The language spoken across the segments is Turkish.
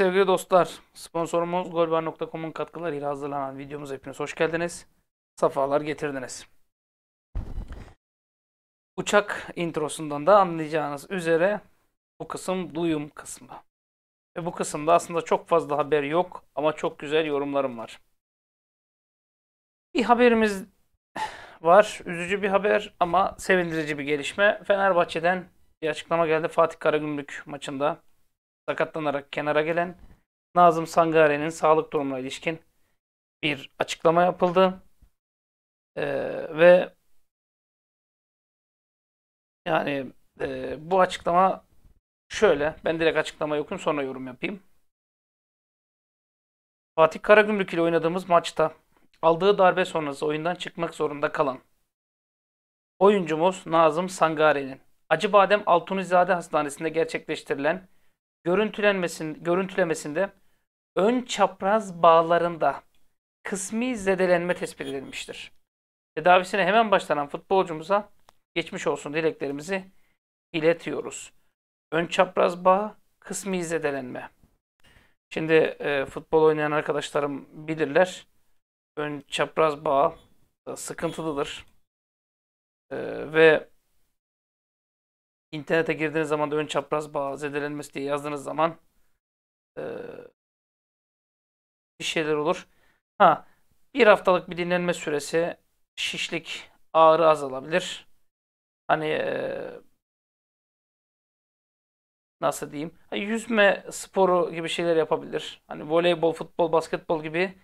sevgili dostlar, sponsorumuz golbar.com'un katkılarıyla hazırlanan videomuz hepiniz hoş geldiniz. Safalar getirdiniz. Uçak introsundan da anlayacağınız üzere bu kısım duyum kısmı. Ve bu kısımda aslında çok fazla haber yok ama çok güzel yorumlarım var. Bir haberimiz var. Üzücü bir haber ama sevindirici bir gelişme. Fenerbahçe'den bir açıklama geldi Fatih Karagümrük maçında sakatlanarak kenara gelen Nazım Sangare'nin sağlık durumuna ilişkin bir açıklama yapıldı. Ee, ve yani e, bu açıklama şöyle. Ben direkt açıklamayı okuyayım sonra yorum yapayım. Fatih Karagümrük ile oynadığımız maçta aldığı darbe sonrası oyundan çıkmak zorunda kalan oyuncumuz Nazım Sangare'nin Acıbadem Altunizade Hastanesi'nde gerçekleştirilen görüntülenmesin, görüntülemesinde ön çapraz bağlarında kısmi zedelenme tespit edilmiştir. Tedavisine hemen başlanan futbolcumuza geçmiş olsun dileklerimizi iletiyoruz. Ön çapraz bağ, kısmi zedelenme. Şimdi e, futbol oynayan arkadaşlarım bilirler. Ön çapraz bağ e, sıkıntılıdır. E, ve internete girdiğiniz zaman da ön çapraz bağ zedelenmesi diye yazdığınız zaman e, bir şeyler olur. Ha, bir haftalık bir dinlenme süresi şişlik ağrı azalabilir. Hani e, nasıl diyeyim? Yüzme sporu gibi şeyler yapabilir. Hani voleybol, futbol, basketbol gibi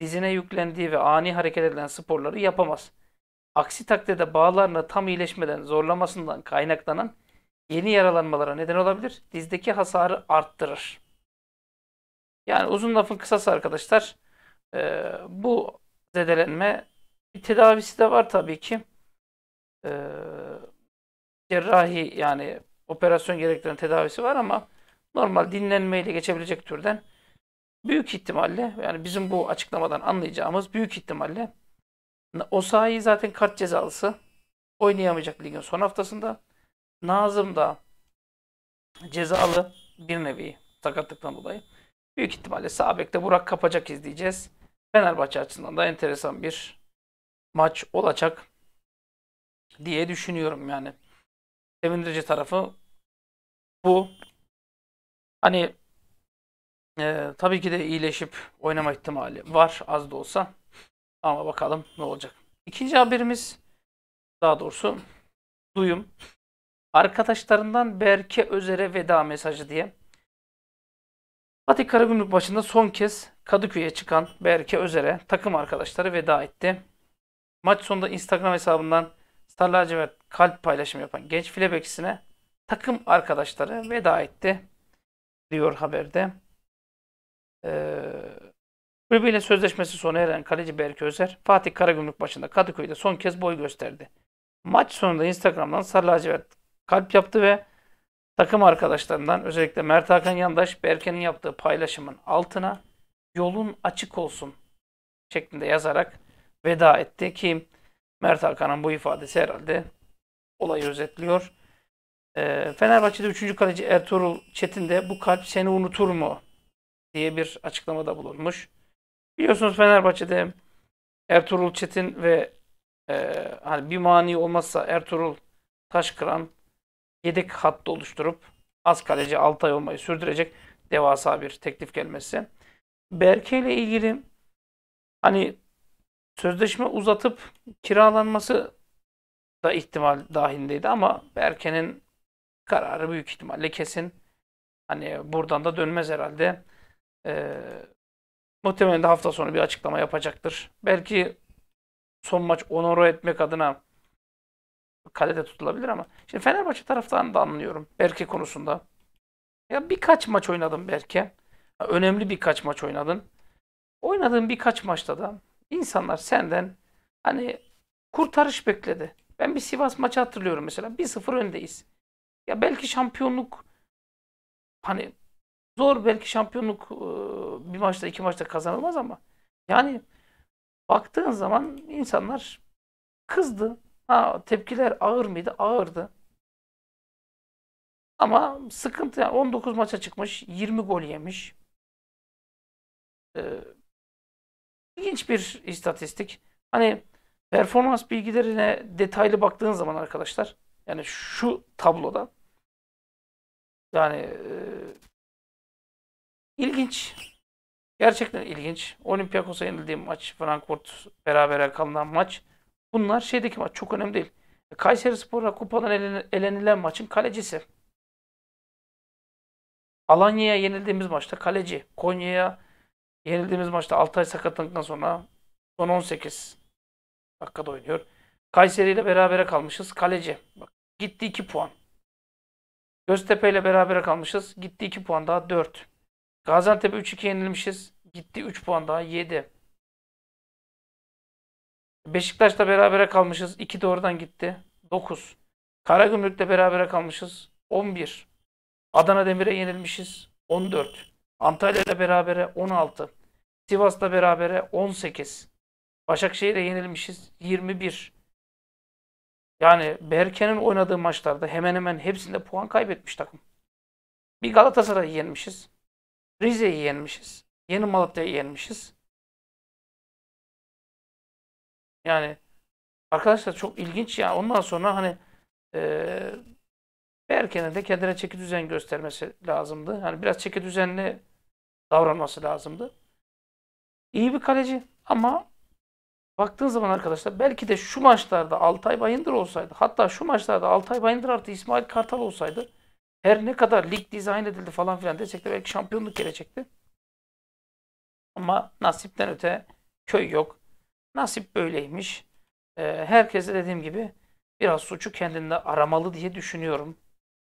dizine yüklendiği ve ani hareket edilen sporları yapamaz. Aksi takdirde bağlarına tam iyileşmeden zorlamasından kaynaklanan yeni yaralanmalara neden olabilir. Dizdeki hasarı arttırır. Yani uzun lafın kısası arkadaşlar. E, bu zedelenme bir tedavisi de var tabii ki. E, cerrahi yani operasyon gerektiren tedavisi var ama normal dinlenmeyle geçebilecek türden büyük ihtimalle yani bizim bu açıklamadan anlayacağımız büyük ihtimalle Osayi zaten kart cezalısı oynayamayacak ligin son haftasında. Nazım da cezalı bir nevi sakatlıktan dolayı. Büyük ihtimalle Sabek'te Burak kapacak izleyeceğiz. Fenerbahçe açısından da enteresan bir maç olacak diye düşünüyorum yani. Sevindirici tarafı bu. Hani e, tabii ki de iyileşip oynama ihtimali var az da olsa. Ama bakalım ne olacak. İkinci haberimiz daha doğrusu duyum. Arkadaşlarından Berke Özer'e veda mesajı diye. Fatih Karagümrük başında son kez Kadıköy'e çıkan Berke Özer'e takım arkadaşları veda etti. Maç sonunda Instagram hesabından Star ve kalp paylaşımı yapan genç filebekçisine takım arkadaşları veda etti diyor haberde. Ee, sözleşmesi sona eren kaleci Berk Özer, Fatih Karagümrük başında Kadıköy'de son kez boy gösterdi. Maç sonunda Instagram'dan Sarı ve kalp yaptı ve takım arkadaşlarından özellikle Mert Hakan Yandaş Berke'nin yaptığı paylaşımın altına yolun açık olsun şeklinde yazarak veda etti ki Mert Hakan'ın bu ifadesi herhalde olayı özetliyor. Ee, Fenerbahçe'de 3. kaleci Ertuğrul Çetin de bu kalp seni unutur mu diye bir açıklamada bulunmuş. Biliyorsunuz Fenerbahçe'de Ertuğrul Çetin ve e, hani bir mani olmazsa Ertuğrul Taşkıran yedek hattı oluşturup az kaleci Altay olmayı sürdürecek devasa bir teklif gelmesi. Berke ile ilgili hani sözleşme uzatıp kiralanması da ihtimal dahilindeydi ama Berke'nin kararı büyük ihtimalle kesin. Hani buradan da dönmez herhalde. Ee, muhtemelen de hafta sonu bir açıklama yapacaktır. Belki son maç onoro etmek adına kalede tutulabilir ama. Şimdi Fenerbahçe taraftarını da anlıyorum Berke konusunda. Ya birkaç maç oynadın Berke. Önemli birkaç maç oynadın. Oynadığın birkaç maçta da insanlar senden hani kurtarış bekledi. Ben bir Sivas maçı hatırlıyorum mesela. 1-0 öndeyiz. Ya belki şampiyonluk hani zor belki şampiyonluk e, bir maçta iki maçta kazanılmaz ama yani baktığın zaman insanlar kızdı. Ha tepkiler ağır mıydı? Ağırdı. Ama sıkıntı yani 19 maça çıkmış, 20 gol yemiş. Ee, ilginç bir istatistik. Hani performans bilgilerine detaylı baktığın zaman arkadaşlar yani şu tabloda yani e, ilginç. Gerçekten ilginç. Olympiakos'a yenildiğim maç, Frankfurt berabere kalınan maç. Bunlar şeydeki maç çok önemli değil. Kayseri Spor'a kupadan elenilen maçın kalecisi. Alanya'ya yenildiğimiz maçta kaleci. Konya'ya yenildiğimiz maçta ay sakatlandıktan sonra son 18 dakikada oynuyor. Kayseri ile berabere kalmışız. Kaleci. Bak, gitti 2 puan. Göztepe ile berabere kalmışız. Gitti 2 puan daha 4. Gaziantep'e 3-2 yenilmişiz. Gitti 3 puan daha 7. Beşiktaş'ta berabere kalmışız. 2 de oradan gitti. 9. Karagümrük'te berabere kalmışız. 11. Adana Demir'e yenilmişiz. 14. Antalya'da berabere 16. Sivas'ta berabere 18. Başakşehir'e yenilmişiz 21. Yani Berke'nin oynadığı maçlarda hemen hemen hepsinde puan kaybetmiş takım. Bir Galatasaray'ı yenmişiz. Rize'yi yenmişiz. Yeni Malatya'yı yenmişiz. Yani arkadaşlar çok ilginç ya. Ondan sonra hani e, Berke'nin de kendine çeki düzen göstermesi lazımdı. Hani biraz çeki düzenli davranması lazımdı. İyi bir kaleci ama baktığın zaman arkadaşlar belki de şu maçlarda Altay Bayındır olsaydı hatta şu maçlarda Altay Bayındır artı İsmail Kartal olsaydı her ne kadar lig dizayn edildi falan filan desek de belki şampiyonluk gelecekti. Ama nasipten öte köy yok. Nasip böyleymiş. E, ee, herkese dediğim gibi biraz suçu kendinde aramalı diye düşünüyorum.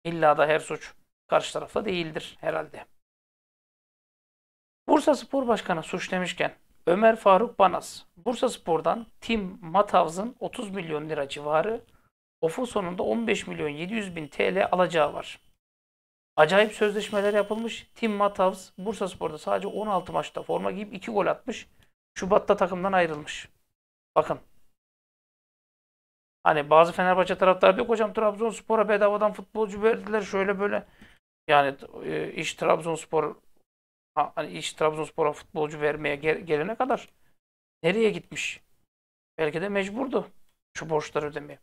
İlla da her suç karşı tarafta değildir herhalde. Bursa Spor Başkanı suç demişken Ömer Faruk Banas, Bursa Spor'dan Tim Matavz'ın 30 milyon lira civarı, ofu sonunda 15 milyon 700 bin TL alacağı var. Acayip sözleşmeler yapılmış. Tim Matavz Bursa Spor'da sadece 16 maçta forma giyip 2 gol atmış. Şubat'ta takımdan ayrılmış. Bakın. Hani bazı Fenerbahçe taraftarı yok hocam Trabzonspor'a bedavadan futbolcu verdiler şöyle böyle. Yani e, iş Trabzonspor hani iş Trabzonspor'a futbolcu vermeye gelene kadar nereye gitmiş? Belki de mecburdu şu borçları ödemeye.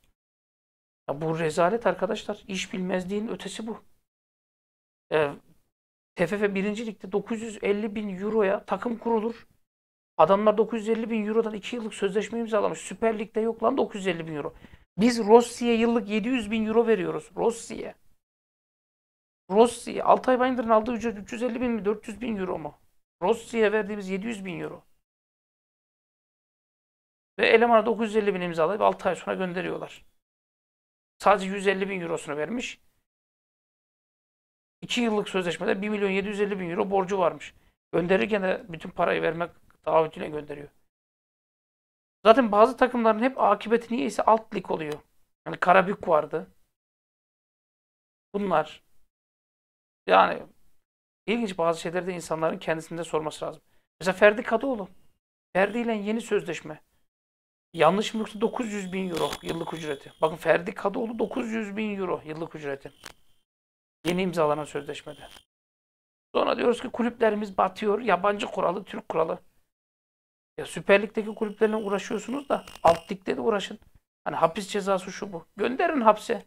Ya bu rezalet arkadaşlar. İş bilmezliğin ötesi bu. E, TFF birincilikte 950 bin euroya takım kurulur. Adamlar 950 bin Euro'dan 2 yıllık sözleşme imzalamış. Süper Lig'de yok lan 950 bin Euro. Biz Rossi'ye yıllık 700 bin Euro veriyoruz. Rossi'ye. Rossi'ye. Altay Bayındır'ın aldığı ücret 350 bin mi 400 bin Euro mu? Rossi'ye verdiğimiz 700 bin Euro. Ve elemana 950 bin imzalayıp 6 ay sonra gönderiyorlar. Sadece 150 bin Eurosunu vermiş. 2 yıllık sözleşmede 1 milyon 750 bin Euro borcu varmış. Gönderirken de bütün parayı vermek Avcı'yla gönderiyor. Zaten bazı takımların hep akıbeti niyeyse alt lig oluyor. Yani Karabük vardı. Bunlar. Yani ilginç bazı şeyleri de insanların kendisinde sorması lazım. Mesela Ferdi Kadıoğlu. Ferdi ile yeni sözleşme. Yanlış mı yoksa 900 bin euro yıllık ücreti. Bakın Ferdi Kadıoğlu 900 bin euro yıllık ücreti. Yeni imzalanan sözleşmede. Sonra diyoruz ki kulüplerimiz batıyor. Yabancı kuralı, Türk kuralı. Ya Süper Lig'deki kulüplerle uğraşıyorsunuz da alt ligde de uğraşın. Hani hapis cezası şu bu. Gönderin hapse.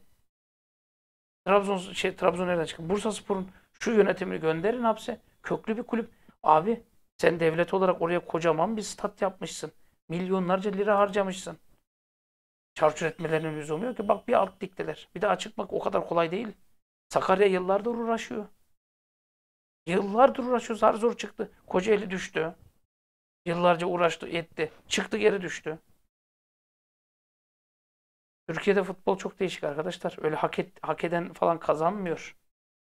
Trabzon şey Trabzon nereden çıktı? Bursaspor'un şu yönetimini gönderin hapse. Köklü bir kulüp. Abi sen devlet olarak oraya kocaman bir stat yapmışsın. Milyonlarca lira harcamışsın. Çarçur etmelerinin lüzumu yok ki. Bak bir alt dikteler. Bir de açık o kadar kolay değil. Sakarya yıllardır uğraşıyor. Yıllardır uğraşıyor. Zar zor çıktı. Kocaeli düştü. Yıllarca uğraştı, etti. Çıktı geri düştü. Türkiye'de futbol çok değişik arkadaşlar. Öyle hak, et, hak eden falan kazanmıyor.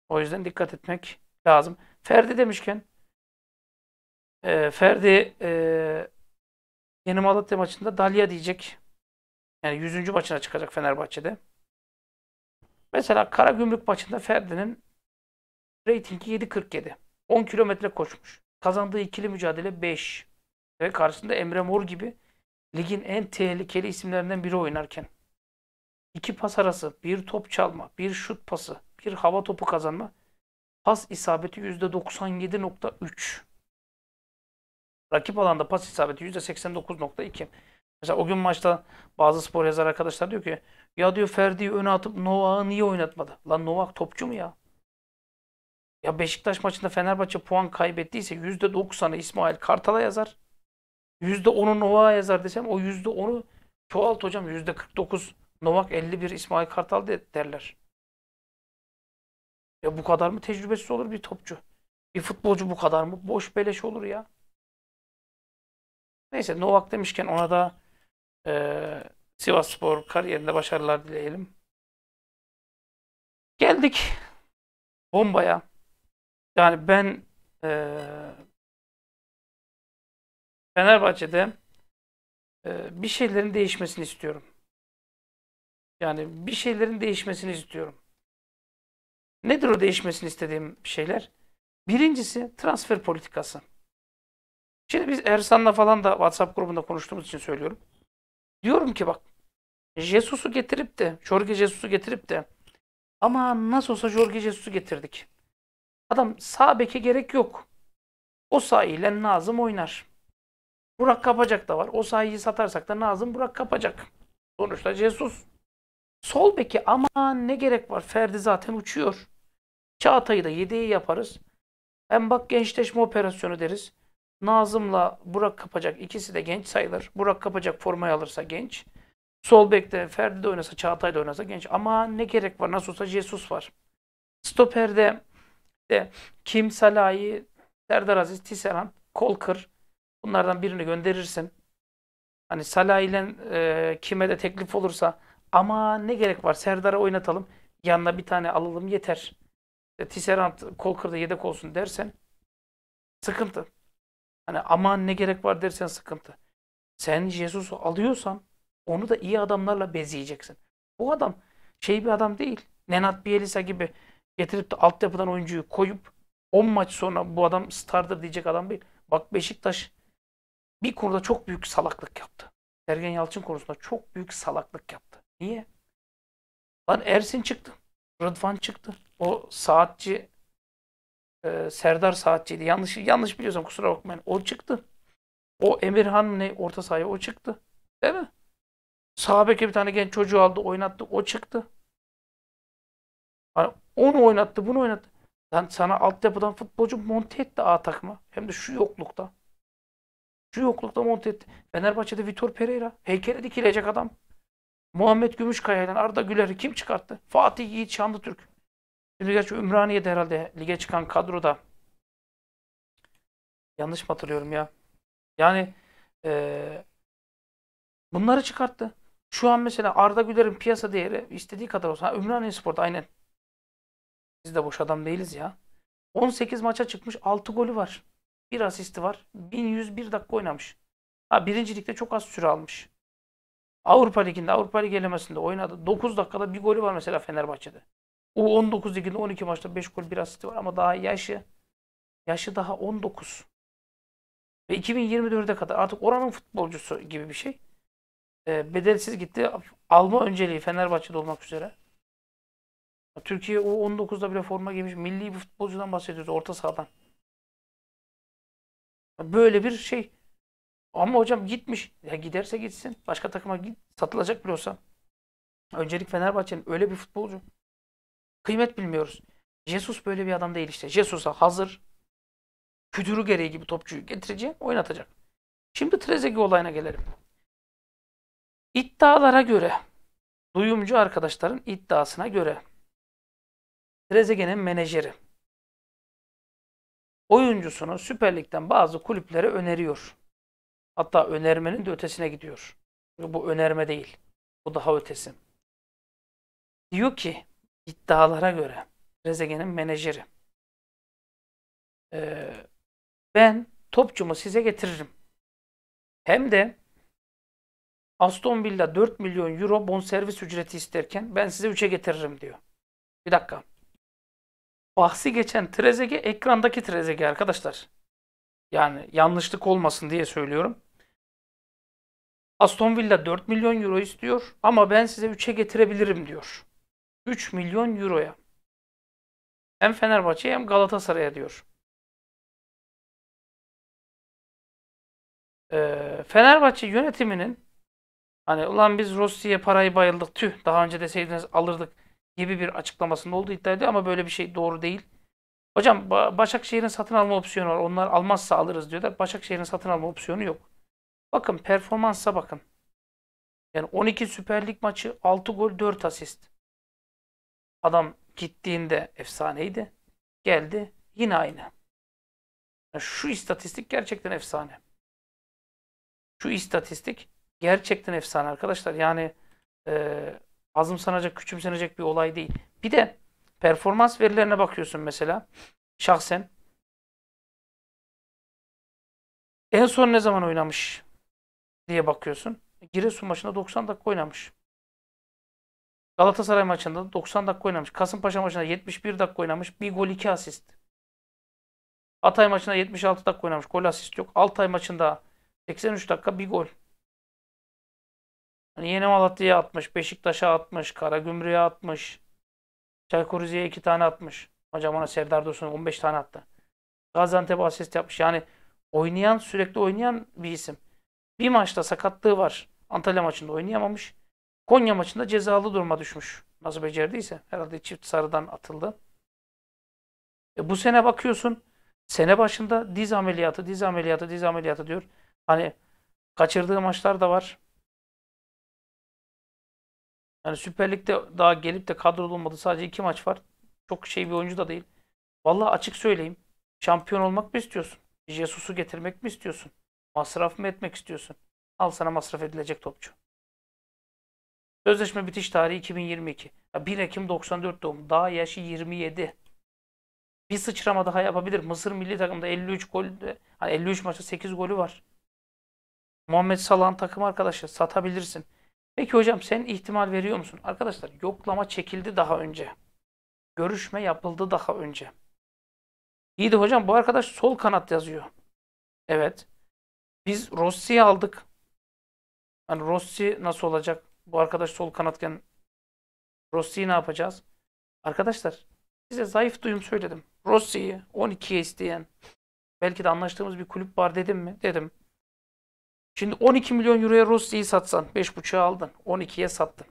O yüzden dikkat etmek lazım. Ferdi demişken e, Ferdi e, yeni Malatya maçında Dalia diyecek. Yani 100. maçına çıkacak Fenerbahçe'de. Mesela Karagümrük maçında Ferdi'nin reytingi 7.47. 10 kilometre koşmuş. Kazandığı ikili mücadele 5. Ve karşısında Emre Mor gibi ligin en tehlikeli isimlerinden biri oynarken iki pas arası, bir top çalma, bir şut pası, bir hava topu kazanma pas isabeti %97.3. Rakip alanda pas isabeti %89.2. Mesela o gün maçta bazı spor yazar arkadaşlar diyor ki ya diyor Ferdi'yi öne atıp Novak'ı niye oynatmadı? Lan Novak topçu mu ya? Ya Beşiktaş maçında Fenerbahçe puan kaybettiyse %90'ı İsmail Kartal'a yazar. %10'u Novak'a yazar desem o %10'u çoğalt hocam. %49 Novak 51 İsmail Kartal derler. Ya bu kadar mı tecrübesiz olur bir topçu? Bir futbolcu bu kadar mı? Boş beleş olur ya. Neyse Novak demişken ona da e, Sivas Spor kariyerinde başarılar dileyelim. Geldik bombaya. Yani ben e, Fenerbahçe'de e, bir şeylerin değişmesini istiyorum. Yani bir şeylerin değişmesini istiyorum. Nedir o değişmesini istediğim şeyler? Birincisi transfer politikası. Şimdi biz Ersan'la falan da WhatsApp grubunda konuştuğumuz için söylüyorum. Diyorum ki bak Jesus'u getirip de Jorge Jesus'u getirip de ama nasıl olsa Jorge Jesus'u getirdik. Adam sağ beke gerek yok. O sahiyle Nazım oynar. Burak Kapacak da var. O sayıyı satarsak da Nazım Burak Kapacak. Sonuçta Jesus. Sol beki ama ne gerek var. Ferdi zaten uçuyor. Çağatay'ı da yediği yaparız. Hem bak gençleşme operasyonu deriz. Nazım'la Burak Kapacak ikisi de genç sayılır. Burak Kapacak formayı alırsa genç. Sol bekte Ferdi de oynasa Çağatay da oynasa genç. Ama ne gerek var? Nasıl olsa Jesus var. Stoperde de Kim Salahi, Serdar Aziz, Tisseran, Kolkır, Bunlardan birini gönderirsin. Hani Salah ile e, kime de teklif olursa ama ne gerek var Serdar'a oynatalım. Yanına bir tane alalım yeter. E, Tisserant kol kırdı yedek olsun dersen sıkıntı. Hani ama ne gerek var dersen sıkıntı. Sen Jesus'u alıyorsan onu da iyi adamlarla bezeyeceksin. Bu adam şey bir adam değil. Nenat Bielisa gibi getirip de altyapıdan oyuncuyu koyup 10 maç sonra bu adam stardır diyecek adam değil. Bak Beşiktaş bir konuda çok büyük salaklık yaptı. Sergen Yalçın konusunda çok büyük salaklık yaptı. Niye? Lan Ersin çıktı. Rıdvan çıktı. O saatçi e, Serdar Saatçı'ydı. Yanlış yanlış biliyorsam kusura bakmayın. O çıktı. O Emirhan ne orta sahaya o çıktı. Değil mi? Sağ bir tane genç çocuğu aldı, oynattı. O çıktı. Hani onu oynattı, bunu oynattı. Lan sana altyapıdan futbolcu monte etti A takıma. Hem de şu yoklukta. Şu yoklukta monte etti. Fenerbahçe'de Vitor Pereira. Heykele dikilecek adam. Muhammed Gümüşkaya ile Arda Güler'i kim çıkarttı? Fatih Yiğit Şanlı Türk. Şimdi gerçi Ümraniye'de herhalde lige çıkan kadroda. Yanlış mı hatırlıyorum ya? Yani e, bunları çıkarttı. Şu an mesela Arda Güler'in piyasa değeri istediği kadar olsa. Ha, Ümraniye Spor'da aynen. Biz de boş adam değiliz ya. 18 maça çıkmış 6 golü var. Bir asisti var. 1101 dakika oynamış. Ha birincilikte çok az süre almış. Avrupa Ligi'nde, Avrupa Ligi elemesinde oynadı. 9 dakikada bir golü var mesela Fenerbahçe'de. O 19 liginde 12 maçta 5 gol bir asisti var ama daha yaşı yaşı daha 19. Ve 2024'e kadar artık oranın futbolcusu gibi bir şey. E, bedelsiz gitti. Alma önceliği Fenerbahçe'de olmak üzere. Türkiye o 19'da bile forma giymiş. Milli bir futbolcudan bahsediyoruz orta sahadan. Böyle bir şey. Ama hocam gitmiş. Ya giderse gitsin. Başka takıma git. Satılacak bile olsa. Öncelik Fenerbahçe'nin öyle bir futbolcu. Kıymet bilmiyoruz. Jesus böyle bir adam değil işte. Jesus'a hazır küdürü gereği gibi topçuyu getirecek, oynatacak. Şimdi Trezegi olayına gelelim. İddialara göre, duyumcu arkadaşların iddiasına göre Trezege'nin menajeri oyuncusunu Süper Lig'den bazı kulüplere öneriyor. Hatta önermenin de ötesine gidiyor. Bu önerme değil. Bu daha ötesi. Diyor ki iddialara göre Rezegen'in menajeri. E, ben topçumu size getiririm. Hem de Aston Villa 4 milyon euro bonservis ücreti isterken ben size 3'e getiririm diyor. Bir dakika bahsi geçen trezege ekrandaki trezege arkadaşlar. Yani yanlışlık olmasın diye söylüyorum. Aston Villa 4 milyon euro istiyor ama ben size 3'e getirebilirim diyor. 3 milyon euroya. Hem Fenerbahçe hem Galatasaray'a diyor. Ee, Fenerbahçe yönetiminin hani ulan biz Rossi'ye parayı bayıldık tüh daha önce deseydiniz alırdık gibi bir açıklamasında olduğu iddia ediyor ama böyle bir şey doğru değil. Hocam Başakşehir'in satın alma opsiyonu var. Onlar almazsa alırız diyorlar Başakşehir'in satın alma opsiyonu yok. Bakın performansa bakın. Yani 12 Süper Lig maçı 6 gol 4 asist. Adam gittiğinde efsaneydi. Geldi yine aynı. Yani şu istatistik gerçekten efsane. Şu istatistik gerçekten efsane arkadaşlar. Yani e, azımsanacak, küçümsenecek bir olay değil. Bir de performans verilerine bakıyorsun mesela şahsen. En son ne zaman oynamış diye bakıyorsun. Giresun maçında 90 dakika oynamış. Galatasaray maçında 90 dakika oynamış. Kasımpaşa maçında 71 dakika oynamış. Bir gol iki asist. Atay maçında 76 dakika oynamış. Gol asist yok. Altay maçında 83 dakika bir gol. Hani Yeni Malatya'ya atmış, Beşiktaş'a atmış, Karagümrük'e atmış. Çaykur Rize'ye 2 tane atmış. Acaman'a Serdar Dursun 15 tane attı. Gaziantep asist yapmış. Yani oynayan, sürekli oynayan bir isim. Bir maçta sakatlığı var. Antalya maçında oynayamamış. Konya maçında cezalı duruma düşmüş. Nasıl becerdiyse. Herhalde çift sarıdan atıldı. E bu sene bakıyorsun. Sene başında diz ameliyatı, diz ameliyatı, diz ameliyatı diyor. Hani kaçırdığı maçlar da var. Yani Süper Lig'de daha gelip de kadrolu olmadı. Sadece iki maç var. Çok şey bir oyuncu da değil. Vallahi açık söyleyeyim. Şampiyon olmak mı istiyorsun? Jesus'u getirmek mi istiyorsun? Masraf mı etmek istiyorsun? Al sana masraf edilecek topçu. Sözleşme bitiş tarihi 2022. 1 Ekim 94 doğum. Daha yaşı 27. Bir sıçrama daha yapabilir. Mısır milli takımda 53 gol, hani 53 maçta 8 golü var. Muhammed Salah'ın takım arkadaşı satabilirsin. Peki hocam sen ihtimal veriyor musun? Arkadaşlar yoklama çekildi daha önce. Görüşme yapıldı daha önce. İyi de hocam bu arkadaş sol kanat yazıyor. Evet. Biz Rossi'yi aldık. Hani Rossi nasıl olacak? Bu arkadaş sol kanatken Rossi'yi ne yapacağız? Arkadaşlar size zayıf duyum söyledim. Rossi'yi 12'ye isteyen belki de anlaştığımız bir kulüp var dedim mi? Dedim. Şimdi 12 milyon euroya Rossi'yi satsan 5.5'a aldın. 12'ye sattın.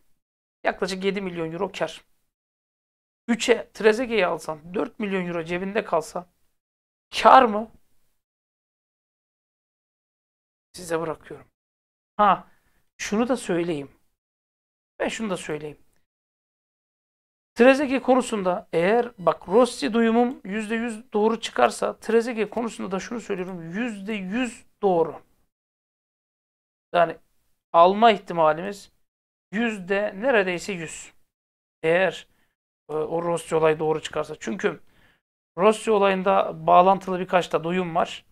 Yaklaşık 7 milyon euro kar. 3'e Trezeguet'i alsan 4 milyon euro cebinde kalsa kar mı? Size bırakıyorum. Ha şunu da söyleyeyim. Ben şunu da söyleyeyim. Trezeguet konusunda eğer bak Rossi duyumum %100 doğru çıkarsa Trezeguet konusunda da şunu söylüyorum %100 doğru. Yani alma ihtimalimiz yüzde neredeyse yüz. Eğer e, o Rusya olayı doğru çıkarsa. Çünkü Rusya olayında bağlantılı birkaç da duyum var.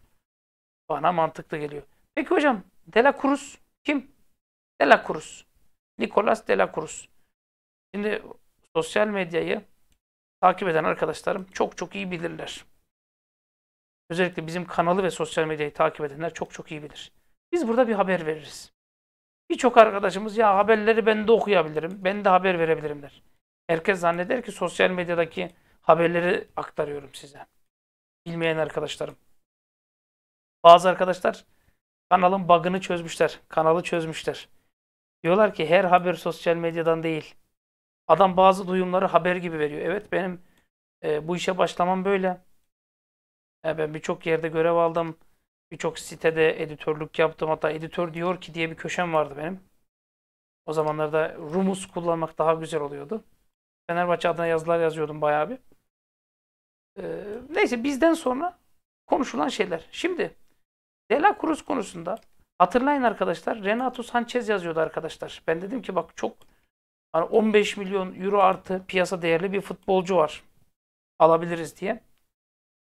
Bana mantıklı geliyor. Peki hocam Dela kim? Dela Cruz. Nicolas Dela Şimdi sosyal medyayı takip eden arkadaşlarım çok çok iyi bilirler. Özellikle bizim kanalı ve sosyal medyayı takip edenler çok çok iyi bilir. Biz burada bir haber veririz. Birçok arkadaşımız ya haberleri ben de okuyabilirim, ben de haber verebilirim der. Herkes zanneder ki sosyal medyadaki haberleri aktarıyorum size. Bilmeyen arkadaşlarım. Bazı arkadaşlar kanalın bug'ını çözmüşler, kanalı çözmüşler. Diyorlar ki her haber sosyal medyadan değil. Adam bazı duyumları haber gibi veriyor. Evet benim e, bu işe başlamam böyle. E, ben birçok yerde görev aldım. Birçok sitede editörlük yaptım. Hatta editör diyor ki diye bir köşem vardı benim. O zamanlarda Rumus kullanmak daha güzel oluyordu. Fenerbahçe adına yazılar yazıyordum bayağı bir. Ee, neyse bizden sonra konuşulan şeyler. Şimdi Dela Cruz konusunda hatırlayın arkadaşlar Renato Sanchez yazıyordu arkadaşlar. Ben dedim ki bak çok hani 15 milyon euro artı piyasa değerli bir futbolcu var. Alabiliriz diye.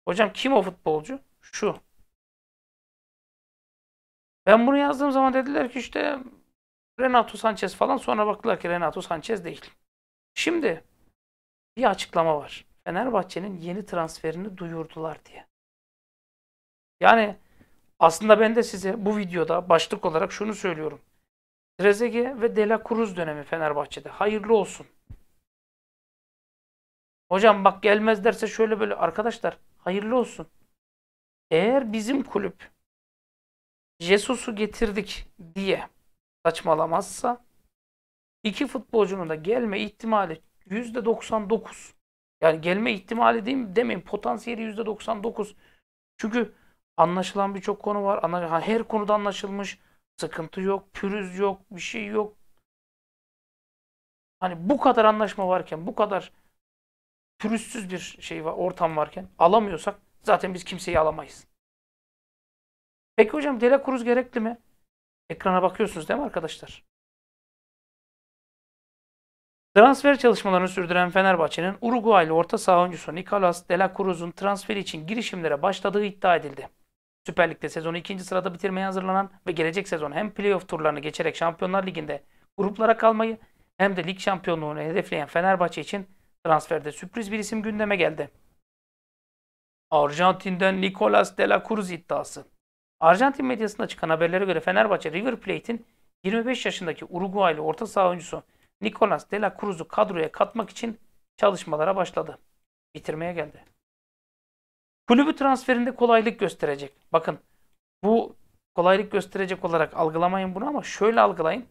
Hocam kim o futbolcu? Şu. Ben bunu yazdığım zaman dediler ki işte Renato Sanchez falan sonra baktılar ki Renato Sanchez değil. Şimdi bir açıklama var. Fenerbahçe'nin yeni transferini duyurdular diye. Yani aslında ben de size bu videoda başlık olarak şunu söylüyorum. Trezege ve De Cruz dönemi Fenerbahçe'de. Hayırlı olsun. Hocam bak gelmezlerse şöyle böyle arkadaşlar hayırlı olsun. Eğer bizim kulüp Jesus'u getirdik diye saçmalamazsa iki futbolcunun da gelme ihtimali %99. Yani gelme ihtimali değil mi demeyin potansiyeli %99. Çünkü anlaşılan birçok konu var. Her konuda anlaşılmış. Sıkıntı yok, pürüz yok, bir şey yok. Hani bu kadar anlaşma varken, bu kadar pürüzsüz bir şey var, ortam varken alamıyorsak zaten biz kimseyi alamayız. Peki hocam dele kuruz gerekli mi? Ekrana bakıyorsunuz değil mi arkadaşlar? Transfer çalışmalarını sürdüren Fenerbahçe'nin Uruguaylı orta saha oyuncusu Nicolas de Cruz'un transferi için girişimlere başladığı iddia edildi. Süper Lig'de sezonu ikinci sırada bitirmeye hazırlanan ve gelecek sezon hem playoff turlarını geçerek Şampiyonlar Ligi'nde gruplara kalmayı hem de lig şampiyonluğunu hedefleyen Fenerbahçe için transferde sürpriz bir isim gündeme geldi. Arjantin'den Nicolas de Cruz iddiası. Arjantin medyasında çıkan haberlere göre Fenerbahçe River Plate'in 25 yaşındaki Uruguaylı orta saha oyuncusu Nicolas de la Cruz'u kadroya katmak için çalışmalara başladı. Bitirmeye geldi. Kulübü transferinde kolaylık gösterecek. Bakın bu kolaylık gösterecek olarak algılamayın bunu ama şöyle algılayın.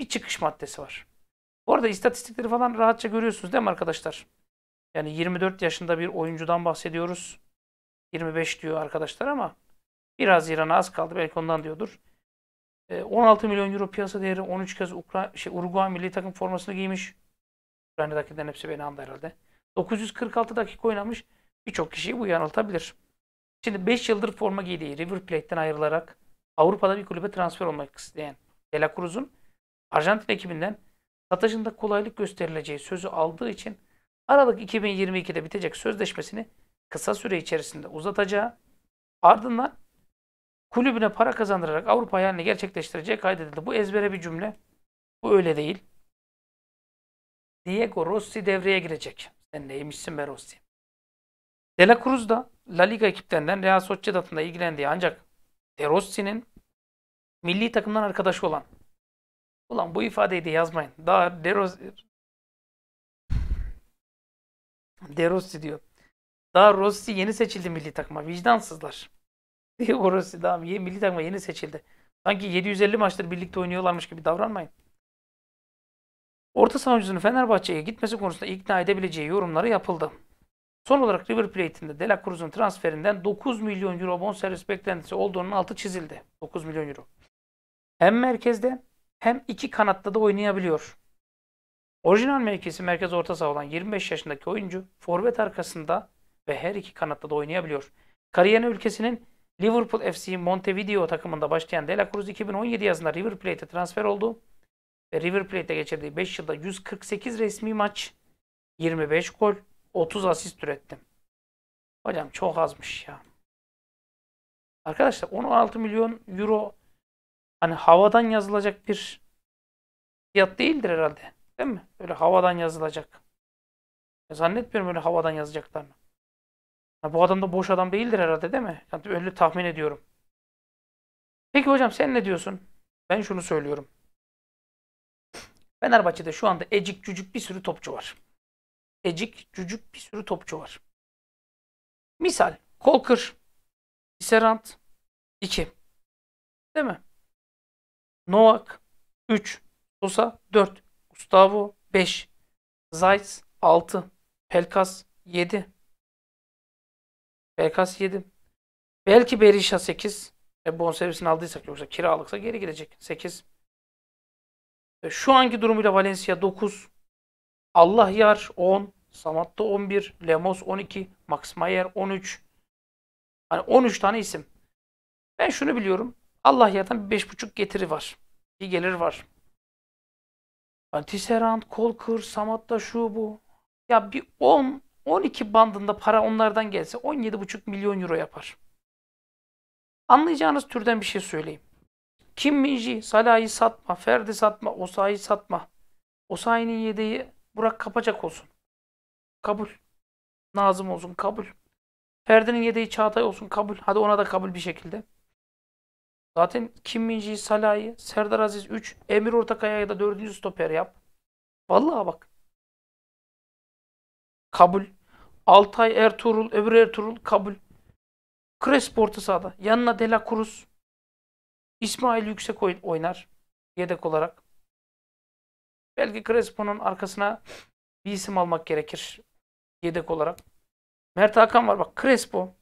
Bir çıkış maddesi var. Bu arada istatistikleri falan rahatça görüyorsunuz değil mi arkadaşlar? Yani 24 yaşında bir oyuncudan bahsediyoruz. 25 diyor arkadaşlar ama Biraz İran'a az kaldı. Belki ondan diyordur. 16 e, milyon euro piyasa değeri 13 kez Ukra şey, Uruguay milli takım formasını giymiş. Ukrayna'dakilerin hepsi beni andı herhalde. 946 dakika oynamış. Birçok kişiyi bu yanıltabilir. Şimdi 5 yıldır forma giydiği River Plate'den ayrılarak Avrupa'da bir kulübe transfer olmak isteyen De La Cruz'un Arjantin ekibinden satışında kolaylık gösterileceği sözü aldığı için Aralık 2022'de bitecek sözleşmesini kısa süre içerisinde uzatacağı ardından kulübüne para kazandırarak Avrupa hayalini gerçekleştireceği kaydedildi. Bu ezbere bir cümle. Bu öyle değil. Diego Rossi devreye girecek. Sen neymişsin be Rossi? De La Cruz da La Liga ekiplerinden Real Sociedad'ın ilgilendiği ancak De Rossi'nin milli takımdan arkadaşı olan. Ulan bu ifadeyi de yazmayın. Daha De Rossi... De Rossi diyor. Daha Rossi yeni seçildi milli takıma. Vicdansızlar diye orası daha milli takıma yeni seçildi. Sanki 750 maçtır birlikte oynuyorlarmış gibi davranmayın. Orta savuncunun Fenerbahçe'ye gitmesi konusunda ikna edebileceği yorumları yapıldı. Son olarak River Plate'in de Dela Cruz'un transferinden 9 milyon euro bonservis beklentisi olduğunun altı çizildi. 9 milyon euro. Hem merkezde hem iki kanatta da oynayabiliyor. Orijinal mevkisi merkez orta saha olan 25 yaşındaki oyuncu forvet arkasında ve her iki kanatta da oynayabiliyor. Kariyerine ülkesinin Liverpool FC Montevideo takımında başlayan De La Cruz 2017 yazında River Plate'e transfer oldu. Ve River Plate'e geçirdiği 5 yılda 148 resmi maç, 25 gol, 30 asist üretti. Hocam çok azmış ya. Arkadaşlar 16 milyon euro hani havadan yazılacak bir fiyat değildir herhalde. Değil mi? Böyle havadan yazılacak. E zannetmiyorum böyle havadan yazacaklarını. Ya bu adam da boş adam değildir herhalde değil mi? Yani öyle tahmin ediyorum. Peki hocam sen ne diyorsun? Ben şunu söylüyorum. Fenerbahçe'de şu anda ecik cücük bir sürü topçu var. Ecik cücük bir sürü topçu var. Misal Kolkır, Serant 2. Değil mi? Novak 3, Sosa 4, Gustavo 5, Zayt 6, Pelkas 7, Belkas 7. Belki Berisha 8. E, bonservisini aldıysak yoksa kiralıksa geri gidecek. 8. E, şu anki durumuyla Valencia 9. Allah yar 10. Samatta 11. Lemos 12. Max Mayer 13. Hani 13 tane isim. Ben şunu biliyorum. Allah yardan bir 5,5 getiri var. Bir gelir var. Hani Tisserand, Kolkır, Samatta şu bu. Ya bir 10 12 bandında para onlardan gelse 17,5 milyon euro yapar. Anlayacağınız türden bir şey söyleyeyim. Kim Minji, Salah'ı satma, Ferdi satma, Osayi satma. Osayi'nin yedeği Burak Kapacak olsun. Kabul. Nazım olsun kabul. Ferdi'nin yedeği Çağatay olsun kabul. Hadi ona da kabul bir şekilde. Zaten Kim Minji, Salah'ı, Serdar Aziz 3, Emir Ortakaya'ya da 4. stoper yap. Vallahi bak. Kabul. Altay Ertuğrul, öbür Ertuğrul kabul. Crespo orta sahada. Yanına De Cruz. İsmail Yüksek oynar. Yedek olarak. Belki Crespo'nun arkasına bir isim almak gerekir. Yedek olarak. Mert Hakan var. Bak Crespo.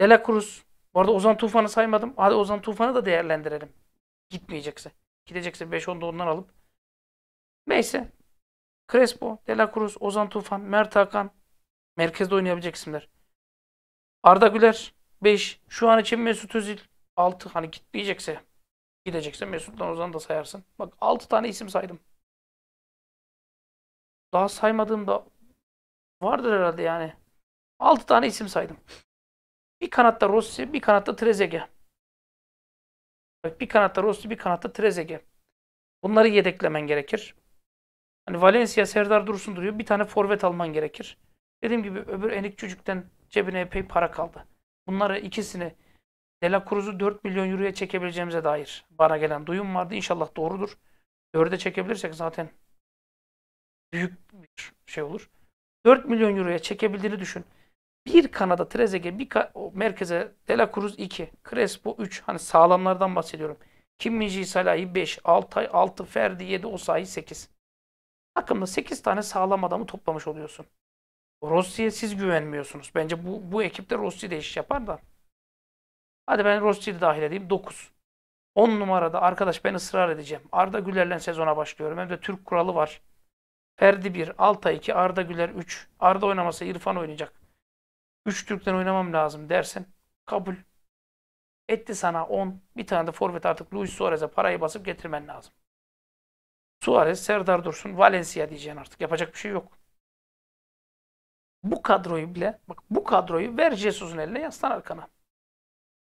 De Cruz. Bu arada Ozan Tufan'ı saymadım. Hadi Ozan Tufan'ı da değerlendirelim. Gitmeyecekse. Gidecekse 5-10'da ondan alıp. Neyse. Crespo, De Cruz, Ozan Tufan, Mert Hakan. Merkezde oynayabilecek isimler. Arda Güler 5. Şu an için Mesut Özil 6. Hani gitmeyecekse gidecekse Mesut'tan Ozan da sayarsın. Bak 6 tane isim saydım. Daha saymadığım da vardır herhalde yani. 6 tane isim saydım. Bir kanatta Rossi, bir kanatta Trezege. Bak bir kanatta Rossi, bir kanatta Trezege. Bunları yedeklemen gerekir. Hani Valencia Serdar Dursun duruyor. Bir tane forvet alman gerekir. Dediğim gibi öbür enik çocuktan cebine epey para kaldı. Bunları ikisini De La Cruz'u 4 milyon euroya çekebileceğimize dair bana gelen duyum vardı. İnşallah doğrudur. 4'e çekebilirsek zaten büyük bir şey olur. 4 milyon euroya çekebildiğini düşün. Bir Kanada Trezeguet, bir ka o merkeze De La Cruz 2, Crespo 3. Hani sağlamlardan bahsediyorum. Kim Minji Salah'ı 5, Altay 6, Ferdi 7, Osahi 8 takımda 8 tane sağlam adamı toplamış oluyorsun. Rossi'ye siz güvenmiyorsunuz. Bence bu, bu ekipte Rossi de iş yapar da. Hadi ben Rossi'yi de dahil edeyim. 9. 10 numarada arkadaş ben ısrar edeceğim. Arda Güler'le sezona başlıyorum. Hem de Türk kuralı var. Ferdi 1, Altay 2, Arda Güler 3. Arda oynamasa İrfan oynayacak. 3 Türk'ten oynamam lazım dersen kabul. Etti sana 10. Bir tane de forvet artık Luis Suarez'e parayı basıp getirmen lazım. Suarez, Serdar Dursun, Valencia diyeceksin artık. Yapacak bir şey yok. Bu kadroyu bile, bak bu kadroyu ver Jesus'un eline yaslan arkana.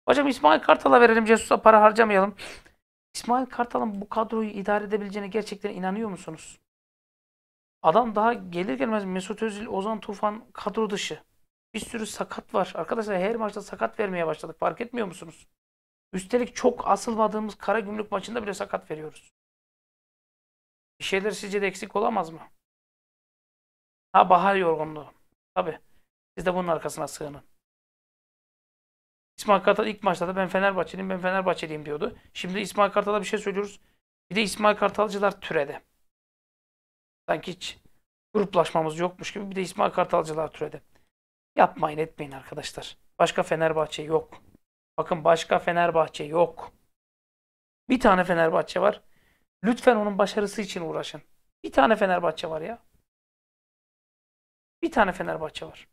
Hocam İsmail Kartal'a verelim Jesus'a para harcamayalım. İsmail Kartal'ın bu kadroyu idare edebileceğine gerçekten inanıyor musunuz? Adam daha gelir gelmez Mesut Özil, Ozan Tufan kadro dışı. Bir sürü sakat var. Arkadaşlar her maçta sakat vermeye başladık. Fark etmiyor musunuz? Üstelik çok asılmadığımız kara gümrük maçında bile sakat veriyoruz. Bir şeyler sizce de eksik olamaz mı? Ha bahar yorgunluğu. Tabi. Siz de bunun arkasına sığının. İsmail Kartal ilk maçta da ben Fenerbahçeliyim, ben Fenerbahçeliyim diyordu. Şimdi İsmail Kartal'a bir şey söylüyoruz. Bir de İsmail Kartalcılar türede. Sanki hiç gruplaşmamız yokmuş gibi bir de İsmail Kartalcılar türede. Yapmayın etmeyin arkadaşlar. Başka Fenerbahçe yok. Bakın başka Fenerbahçe yok. Bir tane Fenerbahçe var. Lütfen onun başarısı için uğraşın. Bir tane Fenerbahçe var ya. Bir tane Fenerbahçe var.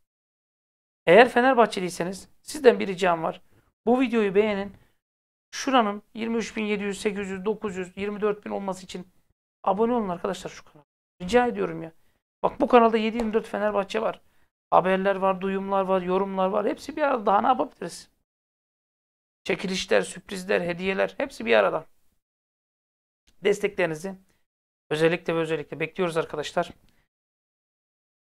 Eğer Fenerbahçeliyseniz sizden bir ricam var. Bu videoyu beğenin. Şuranın 23.700, 800, 900, 24.000 olması için abone olun arkadaşlar şu kanala. Rica ediyorum ya. Bak bu kanalda 724 Fenerbahçe var. Haberler var, duyumlar var, yorumlar var. Hepsi bir arada. Daha ne yapabiliriz? Çekilişler, sürprizler, hediyeler hepsi bir arada desteklerinizi özellikle ve özellikle bekliyoruz arkadaşlar.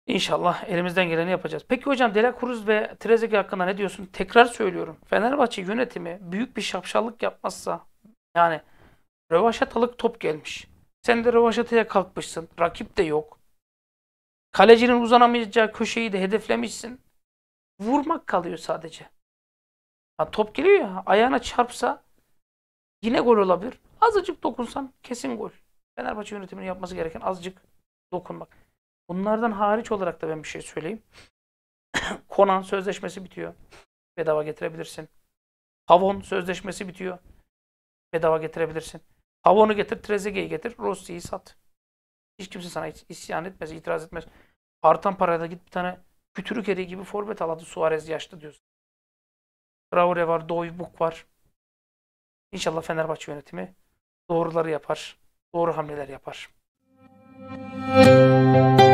İnşallah elimizden geleni yapacağız. Peki hocam Dela Cruz ve Trezeguet hakkında ne diyorsun? Tekrar söylüyorum. Fenerbahçe yönetimi büyük bir şapşallık yapmazsa yani rövaşatalık top gelmiş. Sen de rövaşataya kalkmışsın. Rakip de yok. Kalecinin uzanamayacağı köşeyi de hedeflemişsin. Vurmak kalıyor sadece. Ha, top geliyor ya ayağına çarpsa yine gol olabilir. Azıcık dokunsan kesin gol. Fenerbahçe yönetiminin yapması gereken azıcık dokunmak. Bunlardan hariç olarak da ben bir şey söyleyeyim. Konan sözleşmesi bitiyor. Bedava getirebilirsin. Havon sözleşmesi bitiyor. Bedava getirebilirsin. Havon'u getir, Trezeguet'i getir, Rossi'yi sat. Hiç kimse sana isyan etmez, itiraz etmez. Artan parada git bir tane kütürük eriği gibi forvet al. Suarez yaşlı diyorsun. Traore var, Doybuk var. İnşallah Fenerbahçe yönetimi doğruları yapar, doğru hamleler yapar. Müzik